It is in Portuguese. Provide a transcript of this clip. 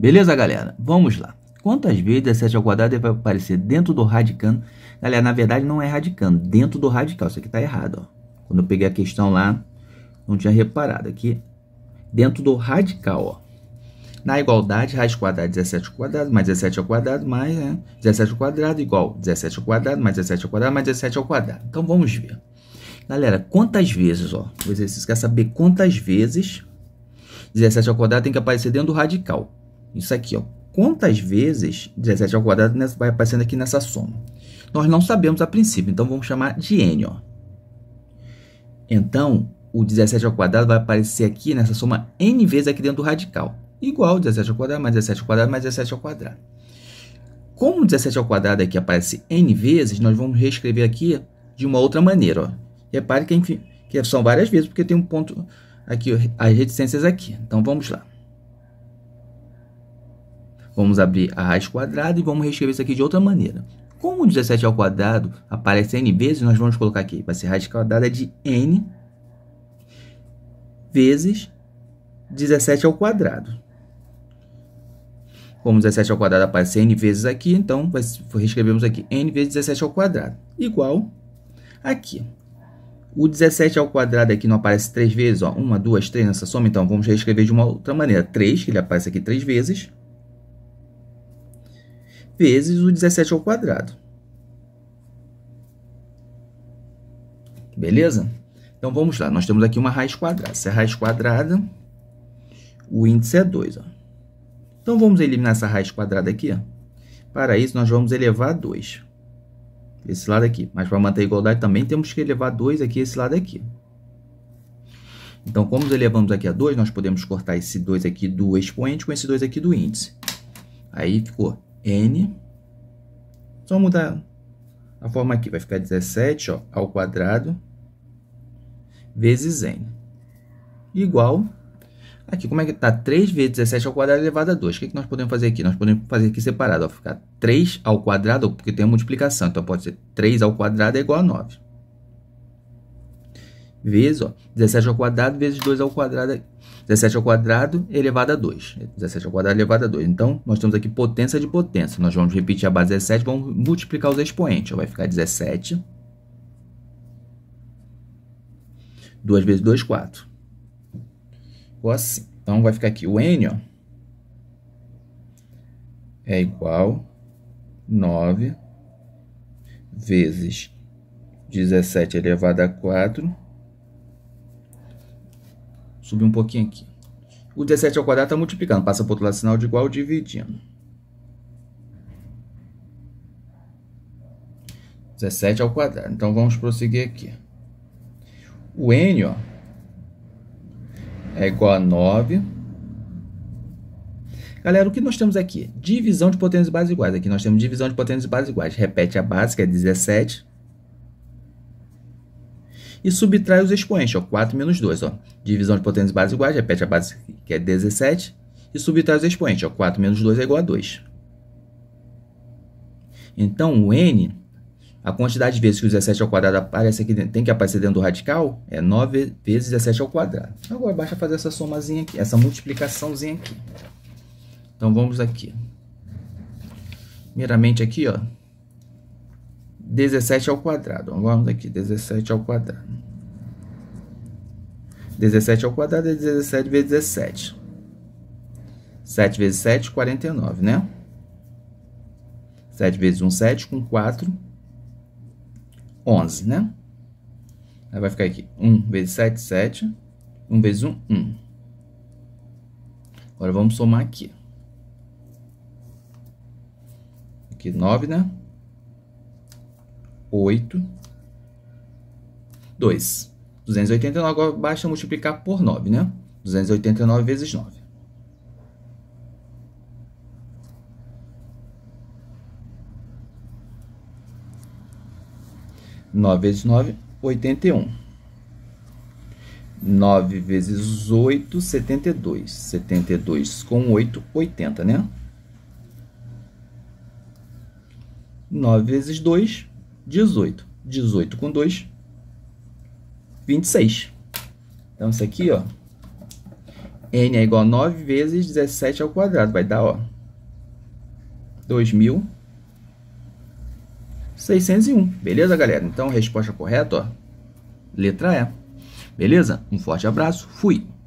Beleza, galera? Vamos lá. Quantas vezes 17 ao quadrado vai aparecer dentro do radicano? Galera, na verdade não é radicano, dentro do radical. Isso aqui está errado. Ó. Quando eu peguei a questão lá, não tinha reparado. Aqui, dentro do radical. Ó. Na igualdade, raiz quadrada é 17 ao quadrado mais 17 ao quadrado mais né, 17 ao quadrado igual 17 ao quadrado mais 17 ao quadrado mais 17 ao quadrado. Então vamos ver. Galera, quantas vezes, ó, o exercício quer saber quantas vezes 17 ao quadrado tem que aparecer dentro do radical. Isso aqui, ó. Quantas vezes 17 ao quadrado vai aparecendo aqui nessa soma? Nós não sabemos a princípio, então vamos chamar de n, ó. Então, o 17 ao quadrado vai aparecer aqui nessa soma n vezes aqui dentro do radical. Igual 17 ao quadrado mais 17 ao quadrado mais 17 ao quadrado. Como 17 ao quadrado aqui aparece n vezes, nós vamos reescrever aqui de uma outra maneira. Ó. Repare que, enfim, que são várias vezes, porque tem um ponto aqui, as reticências aqui. Então, vamos lá. Vamos abrir a raiz quadrada e vamos reescrever isso aqui de outra maneira. Como o 17 ao quadrado aparece n vezes, nós vamos colocar aqui, vai ser raiz quadrada de n vezes 17 ao quadrado. Como 17 ao quadrado aparece n vezes aqui, então reescrevemos aqui n vezes 17 ao quadrado, igual aqui. O 17 ao quadrado aqui não aparece três vezes, ó, uma, duas, três nessa soma, então vamos reescrever de uma outra maneira. 3, que ele aparece aqui três vezes, vezes o 17 ao quadrado. Beleza? Então vamos lá, nós temos aqui uma raiz quadrada. Se é raiz quadrada, o índice é 2. Ó. Então vamos eliminar essa raiz quadrada aqui. Ó. Para isso, nós vamos elevar 2. Esse lado aqui. Mas para manter a igualdade também temos que elevar 2 aqui, esse lado aqui. Então, como elevamos aqui a 2, nós podemos cortar esse 2 aqui do expoente com esse 2 aqui do índice. Aí ficou n. Só mudar a forma aqui, vai ficar 17 ó, ao quadrado vezes n. Igual, aqui como é que está 3 vezes 17 ao quadrado elevado a 2. O que, é que nós podemos fazer aqui? Nós podemos fazer aqui separado, ó, ficar 3 ao quadrado, porque tem a multiplicação, então pode ser 3 ao quadrado é igual a 9 vezes, ó, 17 ao quadrado vezes 2 ao quadrado, 17 ao quadrado elevado a 2, 17 ao quadrado elevado a 2. Então, nós temos aqui potência de potência. Nós vamos repetir a base 17, vamos multiplicar os expoentes. vai ficar 17. 2 vezes 2, 4. Ficou assim. Então, vai ficar aqui o n, ó, é igual 9 vezes 17 elevado a 4 Subir um pouquinho aqui. O 17 ao quadrado está multiplicando. Passa por outro lado, sinal de igual, dividindo. 17 ao quadrado. Então, vamos prosseguir aqui. O N, ó, é igual a 9. Galera, o que nós temos aqui? Divisão de potências bases iguais. Aqui nós temos divisão de potências bases iguais. Repete a base, que é 17 e subtrai os expoentes, ó, 4 menos 2. Ó. Divisão de potências bases iguais, repete a base que é 17, e subtrai os expoentes, ó, 4 menos 2 é igual a 2. Então, o n, a quantidade de vezes que o 17 ao quadrado aparece aqui, tem que aparecer dentro do radical, é 9 vezes 17 ao quadrado. Agora, basta fazer essa somazinha aqui, essa multiplicaçãozinha aqui. Então, vamos aqui. Primeiramente aqui, ó, 17 ao quadrado. Vamos aqui, 17 ao quadrado. 17 ao quadrado é 17 vezes 17. 7 vezes 7, 49, né? 7 vezes 1, 7, com 4, 11, né? Aí vai ficar aqui, 1 vezes 7, 7, 1 vezes 1, 1. Agora, vamos somar aqui. Aqui, 9, né? 8, 2. 289, agora basta multiplicar por 9, né? 289 vezes 9. Nove vezes nove, oitenta e um. Nove vezes oito, setenta e dois. Setenta e dois com oito, oitenta, né? Nove vezes dois, 18. 18 com 2, 26. Então, isso aqui, ó, n é igual a 9 vezes 17 ao quadrado. Vai dar, ó, 2.601. Beleza, galera? Então, resposta correta, ó, letra E. Beleza? Um forte abraço. Fui!